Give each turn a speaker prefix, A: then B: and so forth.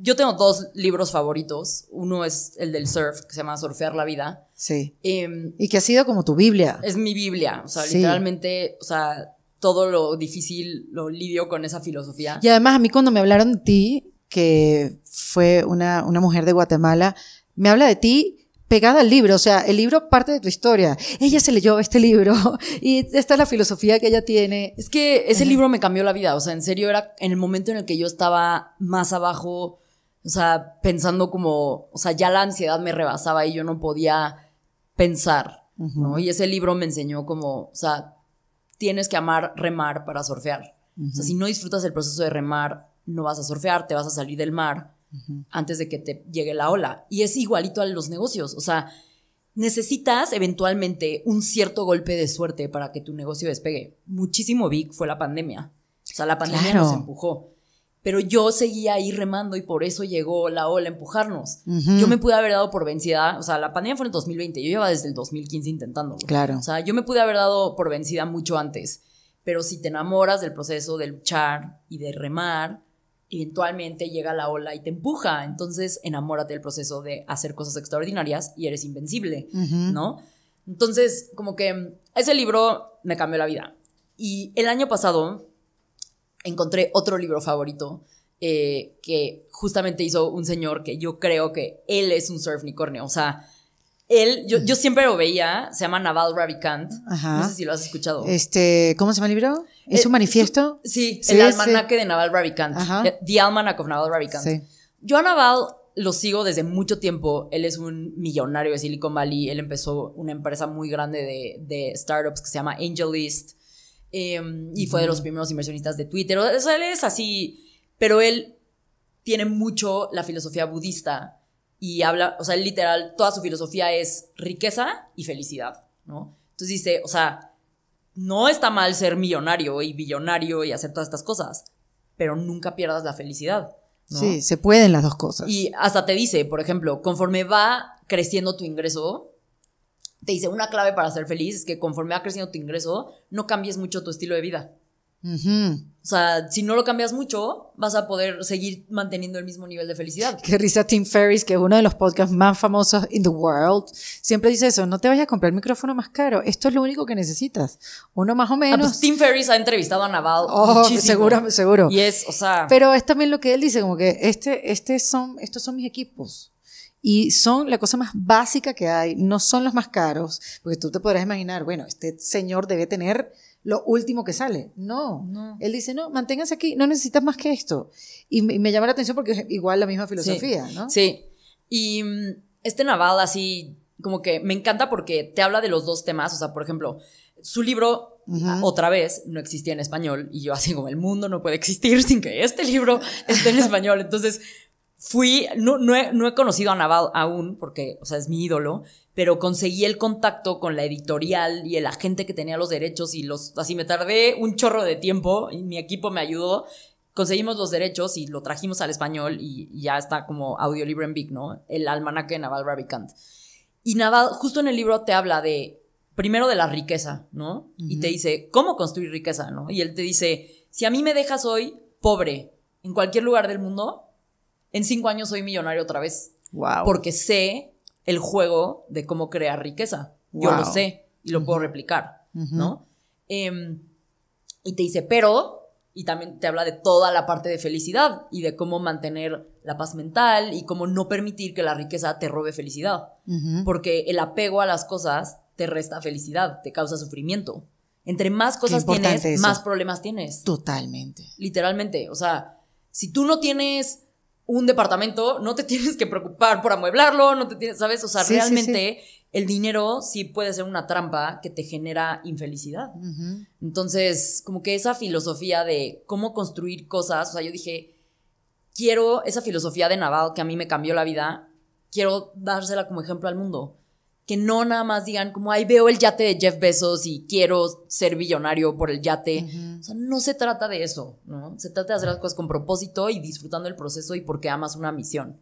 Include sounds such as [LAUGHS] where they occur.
A: yo tengo dos libros favoritos. Uno es el del surf, que se llama Surfear la Vida. Sí. Em, y
B: que ha sido como tu Biblia. Es
A: mi Biblia. O sea, literalmente, o sea, todo lo difícil lo lidio con esa filosofía. Y
B: además, a mí cuando me hablaron de ti, que fue una, una mujer de Guatemala, me habla de ti pegada al libro, o sea, el libro parte de tu historia. Ella se leyó este libro [LAUGHS] y esta es la filosofía que ella tiene. Es
A: que ese libro me cambió la vida, o sea, en serio era en el momento en el que yo estaba más abajo, o sea, pensando como, o sea, ya la ansiedad me rebasaba y yo no podía pensar, ¿no? Y ese libro me enseñó como, o sea, tienes que amar remar para surfear. O sea, si no disfrutas el proceso de remar, no vas a surfear, te vas a salir del mar antes de que te llegue la ola. Y es igualito a los negocios, o sea, necesitas eventualmente un cierto golpe de suerte para que tu negocio despegue. Muchísimo big fue la pandemia. O sea, la pandemia nos empujó pero yo seguía ahí remando y por eso llegó la ola a empujarnos. Yo me pude haber dado por vencida, o sea, la pandemia fue en 2020, yo llevaba desde el 2015 intentándolo. Claro. O sea, yo me pude haber dado por vencida mucho antes, pero si te enamoras del proceso de luchar y de remar, eventualmente llega la ola y te empuja, entonces enamórate del proceso de hacer cosas extraordinarias y eres invencible, ¿no? Entonces, como que ese libro me cambió la vida. Y el año pasado encontré otro libro favorito eh, que justamente hizo un señor que yo creo que él es un surfnicorneo. O sea, él, yo, siempre lo veía, se llama Naval Ravikant. No sé si lo has escuchado.
B: Este, ¿Cómo se llama el libro? ¿Es eh, un manifiesto? sí, el almanaque
A: de Naval Ravikant. Eh, The Almanac of Naval Ravikant. Yo a Naval lo sigo desde mucho tiempo. Él es un millonario de Silicon Valley. Él empezó una empresa muy grande de, de startups que se llama AngelList. Em, y fue de los primeros inversionistas de Twitter. O sea, él es así, pero él tiene mucho la filosofía budista y habla, o sea, él literal, toda su filosofía es riqueza y felicidad, ¿no? Entonces dice, o sea, no está mal ser millonario y billonario y hacer todas estas cosas, pero nunca pierdas la felicidad. ¿no? Sí,
B: se pueden las dos cosas. Y
A: hasta te dice, por ejemplo, conforme va creciendo tu ingreso, te dice una clave para ser feliz es que conforme va creciendo tu ingreso, no cambies mucho tu estilo de vida.
B: O
A: sea, si no lo cambias mucho, vas a poder seguir manteniendo el mismo nivel de felicidad.
B: Qué risa Tim Ferriss, que es uno de los podcasts más famosos in the world, siempre dice eso, no te vayas a comprar el micrófono más caro, esto es lo único que necesitas, uno más o ah, pues menos. Tim
A: Ferriss ha entrevistado a Naval oh, muchísimo. Seguro, seguro. Y es, o sea...
B: Pero es también lo que él dice, como que este, este son, estos son mis equipos y son la cosa más básica que hay, no son los más caros, porque tú te podrás imaginar, bueno, este señor debe tener lo último que sale. No. no. Él dice, no, manténgase aquí, no necesitas más que esto. Y me, llama la atención porque es igual la
A: misma filosofía, sí. ¿no? Sí. Y mm, este Naval, así, como que me encanta porque te habla de los dos temas. O sea, por ejemplo, su libro. Ah, otra vez no existía en español y yo así como el mundo no puede existir sin que este libro esté en español. Entonces fui, no, no, he, no he conocido a Naval aún, porque, o sea, es mi ídolo, pero conseguí el contacto con la editorial y el agente que tenía los derechos y los, así me tardé un chorro de tiempo y mi equipo me ayudó. Conseguimos los derechos y lo trajimos al español y, ya está como audiolibro en big, ¿no? El almanaque de Naval Ravikant. Y Naval, justo en el libro te habla de, primero de la riqueza, ¿no? Y te dice, ¿cómo construir riqueza, no? Y él te dice, si a mí me dejas hoy pobre en cualquier lugar del mundo, en cinco años soy millonario otra vez. Wow. Porque sé el juego de cómo crear riqueza. Yo lo sé y lo puedo replicar, ¿no? Em, y te dice, pero, y también te habla de toda la parte de felicidad y de cómo mantener la paz mental y cómo no permitir que la riqueza te robe felicidad. Porque el apego a las cosas te resta felicidad, te causa sufrimiento. Entre más cosas tienes, más problemas tienes.
B: Totalmente.
A: Literalmente. O sea, si tú no tienes un departamento, no te [LAUGHS] tienes que preocupar por amueblarlo, no te tienes, ¿sabes? O sea, realmente el dinero sí puede ser una trampa que te genera infelicidad. Entonces, como que esa filosofía de cómo construir cosas, o sea, yo dije, quiero esa filosofía de Naval que a mí me cambió la vida, quiero dársela como ejemplo al mundo que no nada más digan como, ay, veo el yate de Jeff Bezos y quiero ser billonario por el yate. O sea, no se trata de eso, ¿no? Se trata de hacer las cosas con propósito y disfrutando el proceso y porque amas una misión.